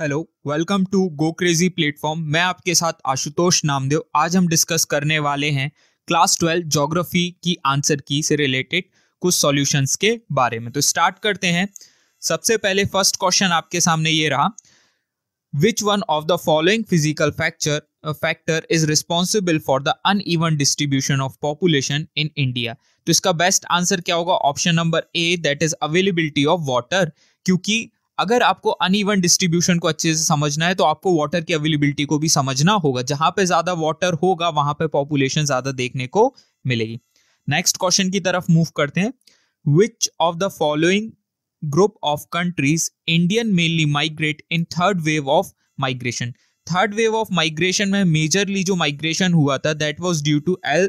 Hello welcome to Go Crazy platform मैं आपके साथ आशुतोष नामदेव आज हम डिस्कस करने वाले हैं क्लास ट्वेल्व जोग्राफी की आंसर की से रिलेटेड कुछ सॉल्यूशंस के बारे में तो स्टार्ट करते हैं सबसे पहले फर्स्ट क्वेश्चन आपके सामने ये रहा which one of the following physical factor factor is responsible for the uneven distribution of population in India तो इसका बेस्ट आंसर क्या होगा option number A that is availability of water क्योंकि अगर आपको अनइवन डिस्ट्रीब्यूशन को अच्छे से समझना है तो आपको वाटर की अवेलेबिलिटी को भी समझना होगा जहां पे ज्यादा वाटर होगा वहां पे पॉपुलेशन ज्यादा देखने को मिलेगी नेक्स्ट क्वेश्चन की तरफ मूव करते हैं which of the following group of countries Indian mainly migrate in third wave of migration third wave of migration में मेजरली जो माइग्रेशन हुआ था that was due to L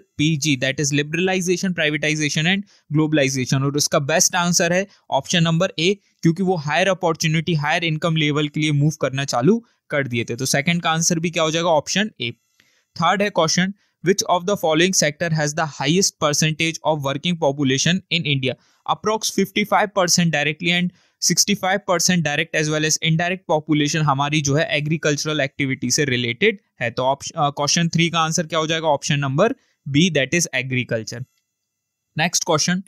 that is liberalisation privatisation and globalisation और उसका best answer है option number A क्योंकि वो higher opportunity higher income level के लिए मूव करना चालू कर दिए थे तो सेकेंड का आंसर भी क्या हो जाएगा ऑप्शन ए थर्ड है question which the following sector has the has percentage of working population in India approx fifty five percent directly and 65 percent direct as well as indirect population हमारी जो है agricultural activity से related है तो question three का answer क्या हो जाएगा option number B that is agriculture next question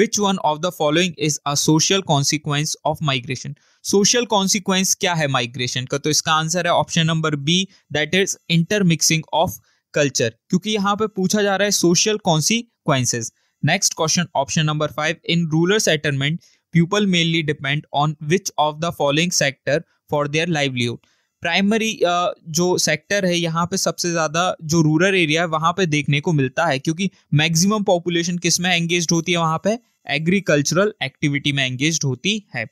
which one of the following is a social consequence of migration social consequence क्या है माइग्रेशन का तो इसका आंसर है option number B that is intermixing of culture क्योंकि यहाँ पे पूछा जा रहा है social consequences next question option number five in rural settlement people mainly depend on which of the following sector for their livelihood primary जो sector है यहाँ पे सबसे ज़्यादा जो रूरल एरिया है वहाँ पे देखने को मिलता है क्योंकि मैक्सिमम पॉपुलेशन किस में एंगेज होती है वहाँ पे एग्रीकल्चरल एक्टिविटी में एंगेज होती है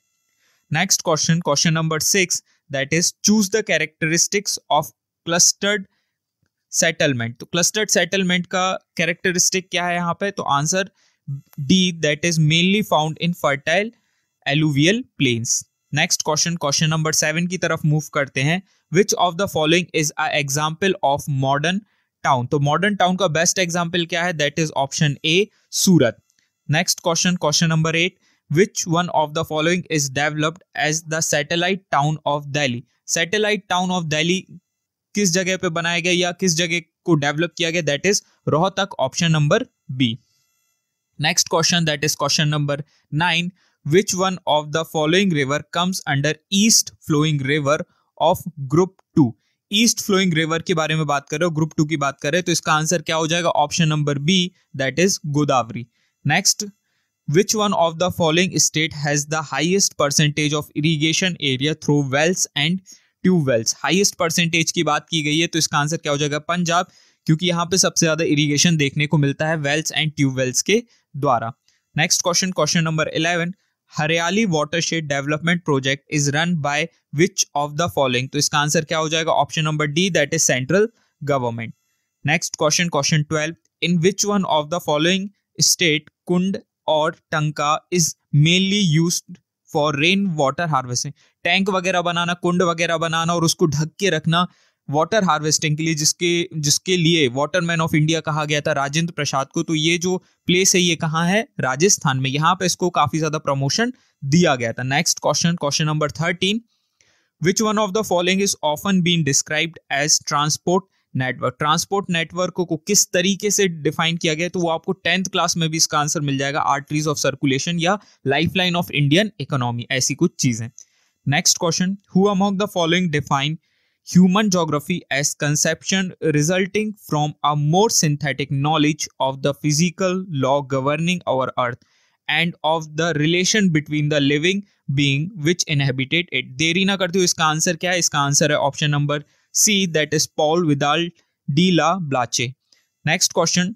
next question question number six that is choose the characteristics of clustered settlement तो क्लस्टर्ड सेटलमेंट का कैरेक्टरिस्टिक क्या है यहाँ पे तो answer D that is mainly found in fertile alluvial plains next question question number seven की तरफ move करते हैं which of the following is a example of modern town तो मॉडर्न टाउन का बेस्ट एग्जाम्पल क्या है that is option A Surat next question question number eight which one of the following is developed as the satellite town of Delhi satellite town of Delhi किस जगह पे बनाया गया या किस जगह को डेवलप किया गया that is Rohtak option number B next question that is question number nine which one of the following river comes under east flowing river of group two east flowing river के बारे में बात कर रहे हो ग्रुप टू की बात कर रहे हैं तो इसका आंसर क्या हो जाएगा option number B that is Godavari next which one of the following state has the highest percentage of irrigation area through wells and tube wells highest percentage की बात की गई है तो इसका आंसर क्या हो जाएगा पंजाब क्योंकि यहाँ पे सबसे ज्यादा इरीगेशन देखने को मिलता है वेल्स एंड ट्यूब वेल्स के द्वारा next question question number eleven Hariyali watershed development project is run by which of the following तो इसका आंसर क्या हो जाएगा option number D that is central government next question question twelve in which one of the following state कुंड और टंका इज mainly use for rain water harvesting tank वगैरह बनाना कुंड वगैरह बनाना और उसको ढक के रखना वाटर हार्वेस्टिंग के लिए जिसके जिसके लिए वाटरमैन ऑफ इंडिया कहा गया था राजेंद्र प्रसाद को तो ये जो प्लेस है ये कहाँ है राजस्थान में यहाँ पे इसको काफी ज्यादा प्रमोशन दिया गया था next question question number thirteen which one of the following is often been described as transport network transport network को किस तरीके से डिफाइन किया गया तो वो आपको टेंथ क्लास में भी इसका आंसर मिल जाएगा आर्टरीज ऑफ सर्कुलेशन या lifeline of Indian economy ऐसी कुछ चीजें next question who among the following define human geography as conception resulting from a more synthetic knowledge of the physical law governing our earth and of the relation between the living being which inhabited it deri na karte iska answer kya hai iska answer hai option number c that is paul vidal de la blache next question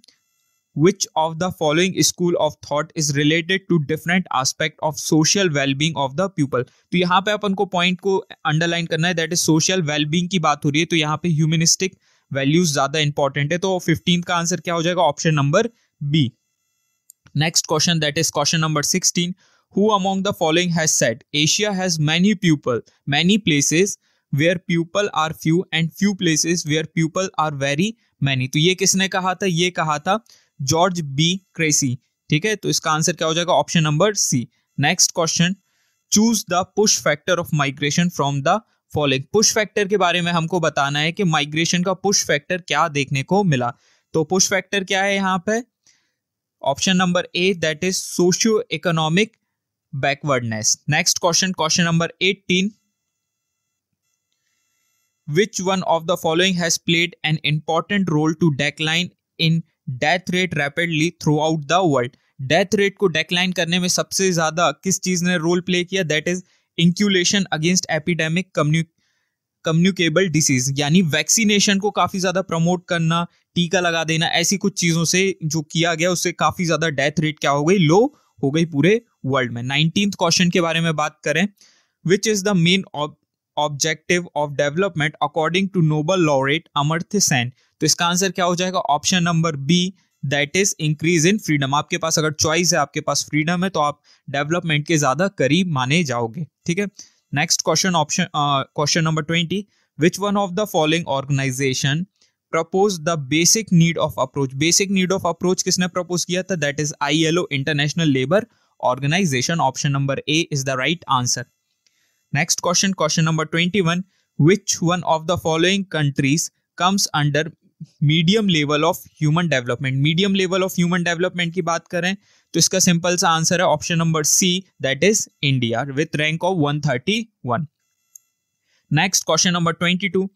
which of the following school of thought is related to different aspect of social wellbeing of the people तो यहाँ पे अपन को point को underline करना है that is social wellbeing की बात हो रही है तो यहाँ पे ह्यूमनिस्टिक वैल्यूज ज्यादा इंपॉर्टेंट है तो फिफ्टीन का आंसर क्या हो जाएगा option number B next question that is question number sixteen who among the following has said asia has many people many places where people are few and few places where people are very many तो ये किसने कहा था ये कहा था George B cracy ठीक है तो इसका आंसर क्या हो जाएगा option number C next question choose the push factor of migration from the following push factor के बारे में हमको बताना है कि माइग्रेशन का पुश फैक्टर क्या देखने को मिला तो पुश फैक्टर क्या है यहाँ पे option number A that is socio economic backwardness next question question number eighteen which one of the following has played an important role to decline in death rate rapidly throughout the world death rate को decline करने में सबसे ज्यादा किस चीज ने role play किया that is inoculation against epidemic commu communicable disease यानी वैक्सीनेशन को काफी ज्यादा प्रमोट करना टीका लगा देना ऐसी कुछ चीजों से जो किया गया उससे काफी ज्यादा डेथ रेट क्या हो गई लो हो गई पूरे वर्ल्ड में नाइनटीन क्वेश्चन के बारे में बात करें which is the main objective of development according to Nobel laureate Amartya Sen तो इसका आंसर क्या हो जाएगा option number B that is increase in freedom आपके पास अगर चॉइस है आपके पास फ्रीडम है तो आप डेवलपमेंट के ज्यादा करीब माने जाओगे ठीक है next question option question number twenty which one of the following organisation propose the basic need of approach basic need of approach किसने प्रपोज किया था that is I L O international labour organisation option number A is the right answer next question question number twenty one which one of the following countries comes under medium level of human development medium level of human development की बात करें तो इसका simple सा answer है option number C that is India with rank of one thirty one next question number twenty two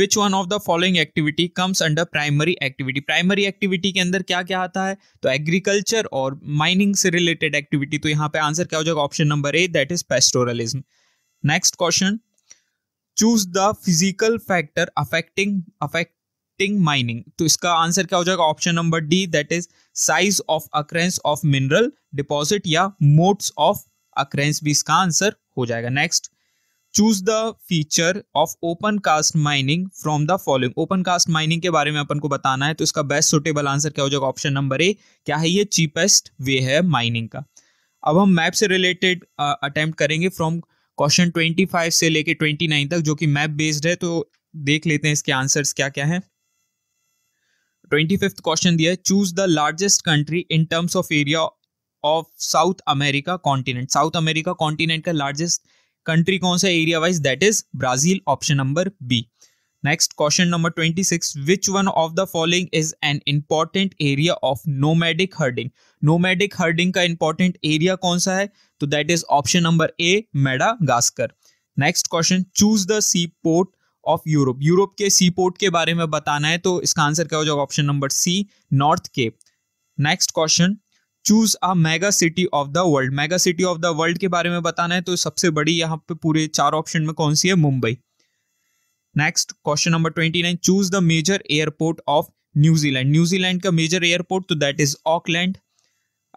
which one of the following activity comes under primary activity primary activity के अंदर क्या क्या आता है तो agriculture और mining से related activity तो यहाँ पे आंसर क्या हो जाएगा option number A that is pastoralism next question choose the physical factor affecting affecting mining तो इसका आंसर क्या हो जाएगा option number D that is size of occurrence of mineral deposit या मोड्स ऑफ अक्रेंस भी इसका आंसर हो जाएगा next choose the feature of open cast mining from the following open cast mining के बारे में अपन को बताना है तो इसका बेस्ट सुटेबल आंसर क्या हो जाएगा ऑप्शन नंबर ए क्या है ये चीपेस्ट वे है माइनिंग का अब हम मैप से रिलेटेड अटेम्प्ट करेंगे फ्रॉम क्वेश्चन ट्वेंटी फाइव से लेके ट्वेंटी नाइन तक जो कि मैप बेस्ड है तो देख लेते हैं इसके आंसर्स क्या क्या हैं ट्वेंटी फिफ्थ क्वेश्चन दिया है choose the largest country in terms of area of South America continent South America continent का लार्जेस्ट कंट्री कौन सा area wise that is Brazil option number B next question number 26 which one of the following is an important area of nomadic herding nomadic herding का important area कौन सा है तो that is option number A Madagascar next question choose the sea port of Europe Europe के sea port के बारे में बताना है तो इसका आंसर क्या हो जाएगा ऑप्शन नंबर सी नॉर्थ के next question choose a mega city of the world mega city of the world के बारे में बताना है तो सबसे बड़ी यहाँ पे पूरे चार ऑप्शन में कौन सी है Mumbai next question number twenty nine choose the major airport of New Zealand New Zealand का मेजर एयरपोर्ट तो दैट इज ऑकलैंड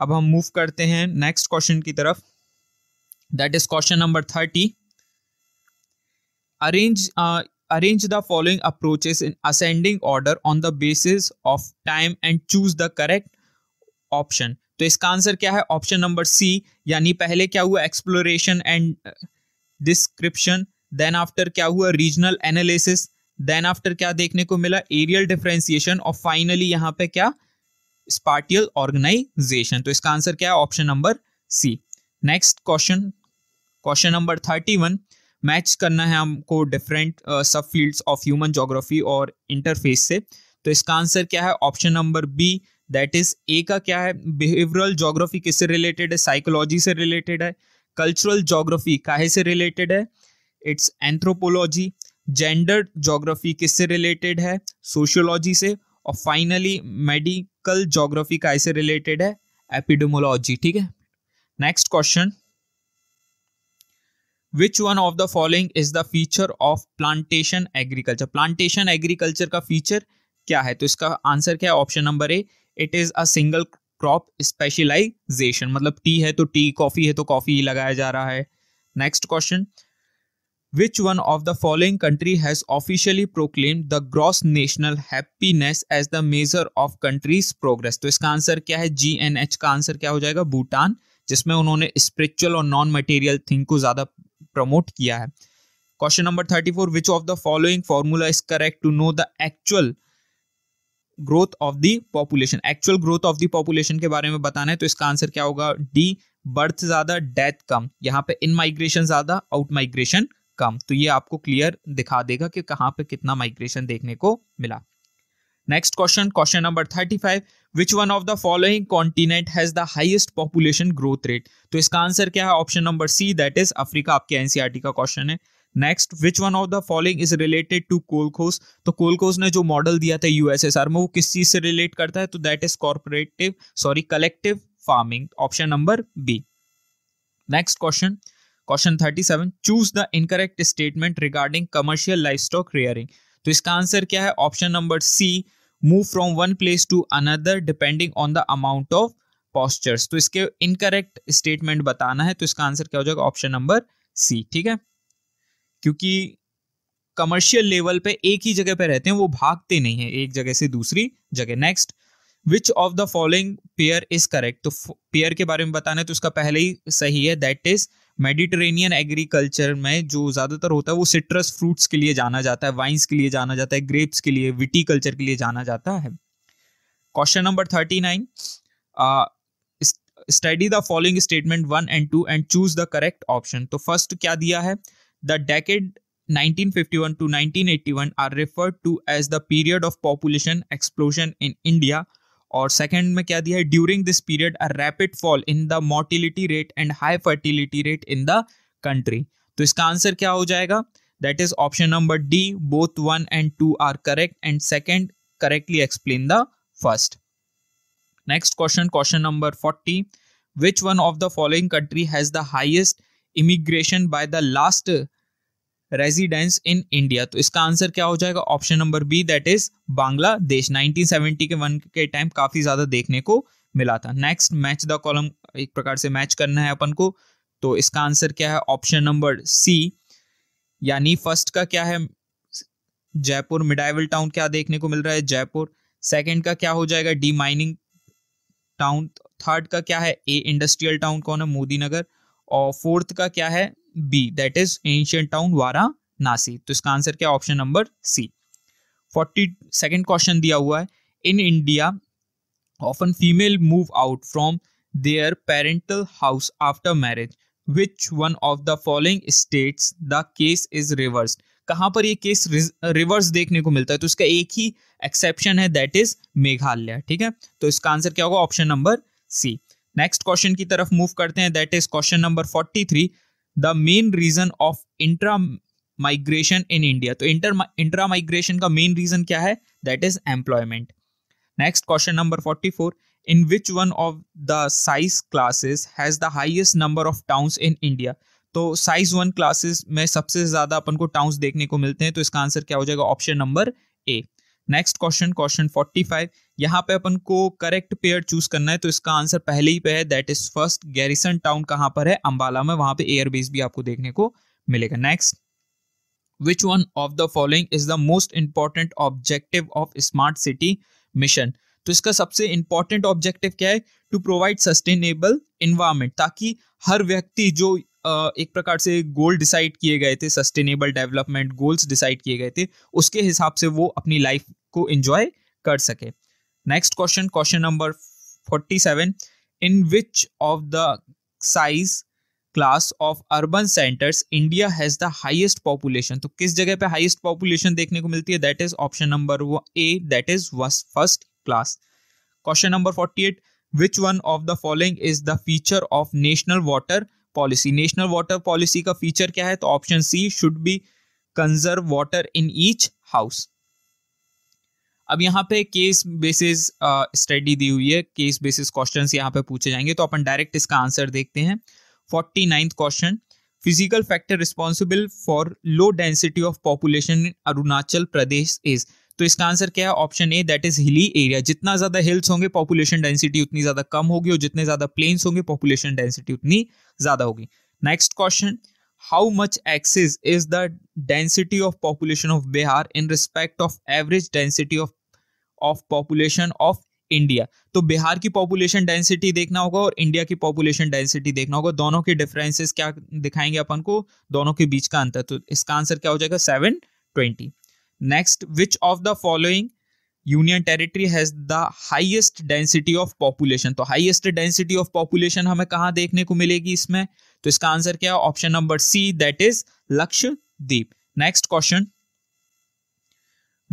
अब हम मूव करते हैं नेक्स्ट क्वेश्चन की तरफ that is question number thirty arrange arrange the following approaches in ascending order on the basis of time and choose the correct option तो इसका answer क्या है ऑप्शन नंबर सी यानी पहले क्या हुआ exploration and description then after क्या हुआ रीजनल एनालिसिस देन आफ्टर क्या देखने को मिला एरियल डिफ्रेंसिएशन और फाइनली यहाँ पे क्या स्पार्टियल ऑर्गेनाइजेशन तो इसका आंसर क्या है option number C next question question number thirty one match करना है हमको different sub fields of human geography और इंटरफेस से तो इसका आंसर क्या है option number B that is A का क्या है बिहेवियरल जोग्राफी किससे रिलेटेड है साइकोलॉजी से रिलेटेड है कल्चरल जोग्राफी काहे से रिलेटेड है इट्स एंथ्रोपोलॉजी जेंडर जोग्राफी किससे रिलेटेड है सोशियोलॉजी से और फाइनली मेडिकल जोग्राफी का इससे रिलेटेड है एपिडोमोलॉजी ठीक है next question which one of the following is the feature of plantation agriculture plantation agriculture का फीचर क्या है तो इसका आंसर क्या है option number A it is a single crop specialisation मतलब टी है तो टी कॉफी है तो कॉफी ही लगाया जा रहा है next question Which one of the following country has officially proclaimed the gross national happiness as the measure of country's progress? तो इसका आंसर क्या है जी एन एच का आंसर क्या हो जाएगा भूटान जिसमें उन्होंने स्पिरिचुअल और नॉन मटेरियल थिंग को ज्यादा प्रमोट किया है question number thirty four which of the following formula is correct to know the actual growth of the population actual growth of the population के बारे में बताना है तो इसका आंसर क्या होगा डी बर्थ ज्यादा डेथ कम यहाँ पे इन माइग्रेशन ज्यादा आउट माइग्रेशन कम तो ये आपको क्लियर दिखा देगा कि कहां पे कितना माइग्रेशन देखने को मिला next question question number thirty five which one of the following continent has the highest population growth rate तो इसका आंसर क्या है option number C that is Africa आपके एनसीआरटी e का क्वेश्चन है next which one of the following is related to kolkhoz तो kolkhoz ने जो मॉडल दिया था यूएसएसआर में वो किस चीज से रिलेट करता है तो that is cooperative sorry collective farming option number B next question question seven choose the incorrect statement regarding commercial life stock rearing तो इसका आंसर क्या है option number C move from one place to another depending on the amount of pastures तो इसके incorrect statement बताना है तो इसका आंसर क्या हो जाएगा ऑप्शन नंबर सी ठीक है क्योंकि कमर्शियल लेवल पे एक ही जगह पे रहते हैं वो भागते नहीं है एक जगह से दूसरी जगह next which of the following pair is correct तो पेयर के बारे में बताना है तो उसका पहले ही सही है दैट इज मेडिटेरेनियन एग्रीकल्चर में जो ज़्यादातर होता है वो सिट्रस फ्रूट्स के लिए जाना जाता है वाइन्स के लिए जाना जाता है ग्रेप्स के लिए विटी कल्चर के लिए जाना जाता है question number thirty nine study the following statement one and two and choose the correct option तो फर्स्ट क्या दिया है the decade 1951 to 1981 are referred to as the period of population explosion in India और second में क्या दिया है during this period a rapid fall in the mortality rate and high fertility rate in the country तो इसका answer क्या हो जाएगा that is option number D both one and two are correct and second correctly explain the first next question question number forty which one of the following country has the highest immigration by the last residence in India तो इसका answer क्या हो जाएगा option number B that is Bangladesh 1970 के one के time काफी ज्यादा देखने को मिला था नेक्स्ट मैच द कॉलम एक प्रकार से मैच करना है अपन को तो इसका आंसर क्या है ऑप्शन नंबर सी यानी फर्स्ट का क्या है जयपुर मिडाइवल टाउन क्या देखने को मिल रहा है जयपुर सेकंड का क्या हो जाएगा डी माइनिंग टाउन थर्ड का क्या है ए इंडस्ट्रियल टाउन कौन है मोदी नगर और फोर्थ का क्या है B that is ancient town Varanasi तो इसका आंसर क्या option number C forty second question दिया हुआ है in India often female move out from their parental house after marriage which one of the following states the case is reverse कहाँ पर ये case reverse देखने को मिलता है तो इसका एक ही एक्सेप्शन है दैट इज मेघालय ठीक है तो इसका आंसर क्या होगा option number C next question की तरफ मूव करते हैं that is question number forty three the main reason of intra migration in India तो इंटर इंट्रा माइग्रेशन का मेन रीजन क्या है that is employment next question number forty four in which one of the size classes has the highest number of towns in India तो size one classes में सबसे ज्यादा अपन को towns देखने को मिलते हैं तो इसका आंसर क्या हो जाएगा option number A next question question 45 यहाँ पे अपन को करेक्ट पेयर चूज करना है तो इसका आंसर पहले ही पे है that is first garrison town कहाँ पर है अंबाला में वहां पे एयरबेस भी आपको देखने को मिलेगा next which one of the following is the most important objective of smart city mission तो इसका सबसे इंपॉर्टेंट ऑब्जेक्टिव क्या है टू प्रोवाइड सस्टेनेबल इन्वायरमेंट ताकि हर व्यक्ति जो एक प्रकार से गोल डिसाइड किए गए थे सस्टेनेबल डेवलपमेंट गोल्स डिसाइड किए गए थे उसके हिसाब से वो अपनी लाइफ को एंजॉय कर सके next question question number forty seven in which of the size class of urban centres India has the highest population तो किस जगह पे हाइएस्ट पॉपुलेशन देखने को मिलती है that is option number A that is first class question number forty eight which one of the following is the feature of national water policy national water policy का feature क्या है तो option C should be conserve water in each house अब यहाँ पे case basis study दी हुई है case basis questions यहाँ पे पूछे जाएंगे तो अपन डायरेक्ट इसका आंसर देखते हैं forty ninth question physical factor responsible for low density of population in Arunachal Pradesh is तो इसका आंसर क्या है option A that is hilly area जितना ज्यादा हिल्स होंगे पॉपुलेशन डेंसिटी उतनी ज्यादा कम होगी और जितने ज्यादा प्लेन्स होंगे पॉपुलेशन डेंसिटी उतनी ज्यादा होगी next question how much axis is the density of population of Bihar in respect of average density of of population of India तो बिहार की पॉपुलेशन डेंसिटी देखना होगा और इंडिया की पॉपुलेशन डेंसिटी देखना होगा दोनों के डिफरेंसेस क्या दिखाएंगे अपन को दोनों के बीच का अंतर तो इसका आंसर क्या हो जाएगा seven twenty next which of the following union territory has the highest density of population तो हाइएस्ट डेंसिटी ऑफ पॉपुलेशन हमें कहाँ देखने को मिलेगी इसमें तो इसका आंसर क्या है option number C that is Lakshadweep next question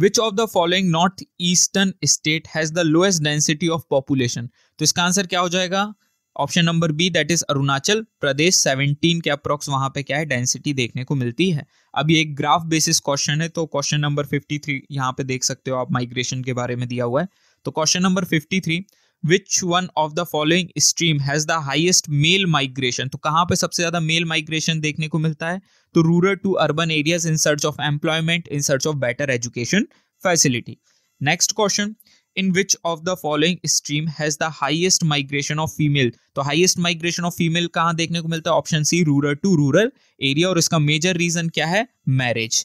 which of the following north eastern state has the lowest density of population तो इसका आंसर क्या हो जाएगा option number B that is Arunachal Pradesh 17 के अप्रोक्स वहां पे क्या है डेंसिटी देखने को मिलती है अब ये एक ग्राफ बेसिस क्वेश्चन है तो क्वेश्चन नंबर 53 यहाँ पे देख सकते हो आप माइग्रेशन के बारे में दिया हुआ है तो question number 53 which one of the following stream has the highest male migration तो कहाँ पे सबसे ज्यादा मेल माइग्रेशन देखने को मिलता है तो rural to urban areas in search of employment in search of better education facility next question in which of the following stream has the highest migration of female तो हाइएस्ट माइग्रेशन ऑफ फीमेल कहाँ देखने को मिलता है option C rural to rural area और इसका major reason क्या है marriage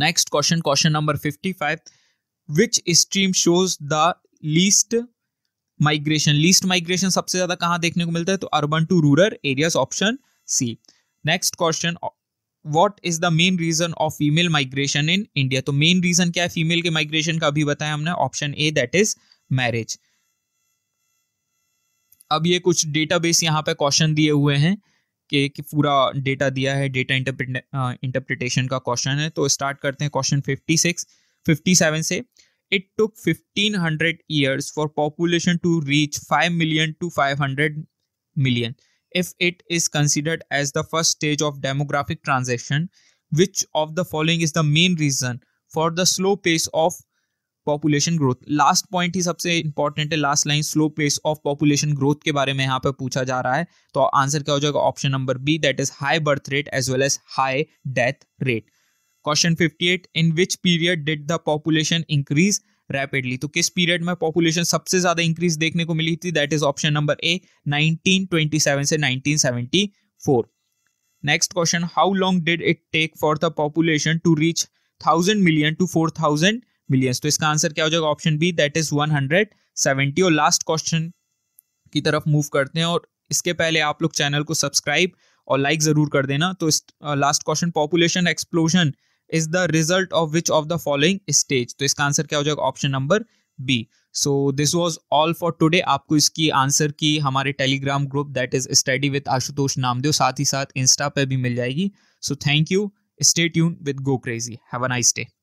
next question question number five which stream shows the least migration least migration सबसे ज्यादा कहाँ देखने को मिलता है तो urban to rural areas option C next question what is the main reason of female migration in India तो main reason क्या है फीमेल के माइग्रेशन का अभी बताया हमने option A that is marriage अब ये कुछ डेटाबेस यहाँ पे क्वेश्चन दिए हुए हैं कि, पूरा डेटा दिया है डेटा इंटरप्रिटेशन का क्वेश्चन है तो स्टार्ट करते हैं क्वेश्चन 56 57 से it took 1500 years for population to reach 5 million to 500 million if it is considered as the first stage of demographic transition which of the following is the main reason for the slow pace of population growth last point ही सबसे important है last line slow pace of population growth के बारे में यहाँ पर पूछा जा रहा है तो आंसर क्या हो जाएगा option number B that is high birth rate as well as high death rate question 58 in which period did the population increase rapidly तो किस पीरियड में पॉपुलेशन सबसे ज्यादा इंक्रीज देखने को मिली थी that is option number A 1927 से 1974 next question how long did it take for the population to reach thousand million to four thousand millions तो इसका आंसर क्या हो जाएगा option B that is one hundred seventy और last question की तरफ move करते हैं और इसके पहले आप लोग चैनल को सब्सक्राइब और लाइक जरूर कर देना तो इस last question population explosion is the result of which of the following stage तो इसका आंसर क्या हो जाएगा option number B so this was all for today आपको इसकी आंसर की हमारे Telegram group that is study with Ashutosh Namdev साथ ही साथ इंस्टा पे भी मिल जाएगी so thank you stay tune with go crazy have a nice day